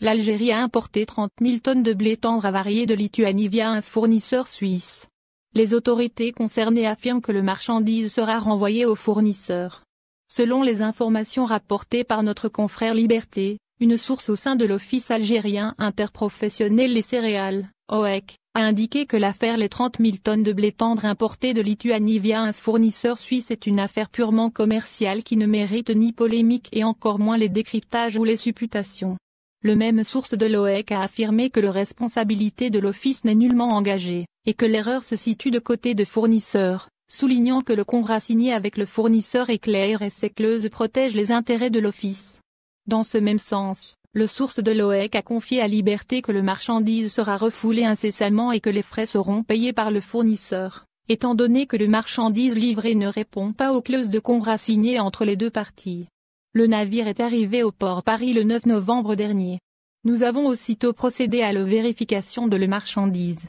l'Algérie a importé 30 000 tonnes de blé tendre avarié de Lituanie via un fournisseur suisse. Les autorités concernées affirment que le marchandise sera renvoyé au fournisseur. Selon les informations rapportées par notre confrère Liberté, une source au sein de l'Office algérien interprofessionnel des céréales, OEC, a indiqué que l'affaire les 30 000 tonnes de blé tendre importé de Lituanie via un fournisseur suisse est une affaire purement commerciale qui ne mérite ni polémique et encore moins les décryptages ou les supputations. Le même source de l'OEC a affirmé que la responsabilité de l'Office n'est nullement engagée, et que l'erreur se situe de côté de fournisseurs, soulignant que le contrat signé avec le fournisseur est clair et ses clauses protègent les intérêts de l'Office. Dans ce même sens, le source de l'OEC a confié à Liberté que le marchandise sera refoulé incessamment et que les frais seront payés par le fournisseur, étant donné que le marchandise livré ne répond pas aux clauses de contrat signées entre les deux parties. Le navire est arrivé au port Paris le 9 novembre dernier. Nous avons aussitôt procédé à la vérification de la marchandise.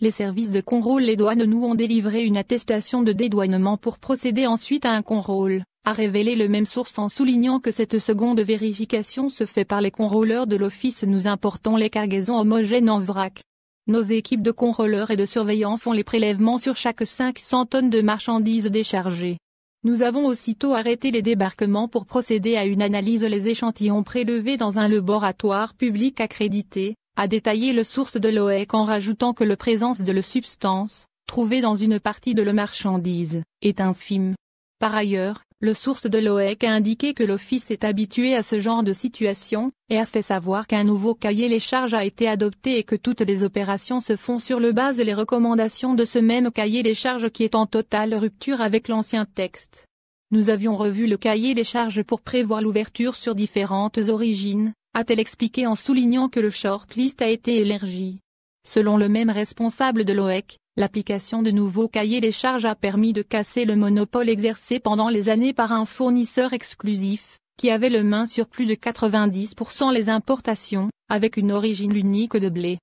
Les services de contrôle et douanes nous ont délivré une attestation de dédouanement pour procéder ensuite à un contrôle, a révélé le même source en soulignant que cette seconde vérification se fait par les contrôleurs de l'office nous importons les cargaisons homogènes en vrac. Nos équipes de contrôleurs et de surveillants font les prélèvements sur chaque 500 tonnes de marchandises déchargées. Nous avons aussitôt arrêté les débarquements pour procéder à une analyse les échantillons prélevés dans un laboratoire public accrédité, a détaillé le source de l'OEC en rajoutant que la présence de la substance, trouvée dans une partie de la marchandise, est infime. Par ailleurs, le source de l'OEC a indiqué que l'Office est habitué à ce genre de situation, et a fait savoir qu'un nouveau cahier des charges a été adopté et que toutes les opérations se font sur le base les recommandations de ce même cahier des charges qui est en totale rupture avec l'ancien texte. Nous avions revu le cahier des charges pour prévoir l'ouverture sur différentes origines, a-t-elle expliqué en soulignant que le shortlist a été élargi. Selon le même responsable de l'OEC, L'application de nouveaux cahiers des charges a permis de casser le monopole exercé pendant les années par un fournisseur exclusif, qui avait le main sur plus de 90% les importations, avec une origine unique de blé.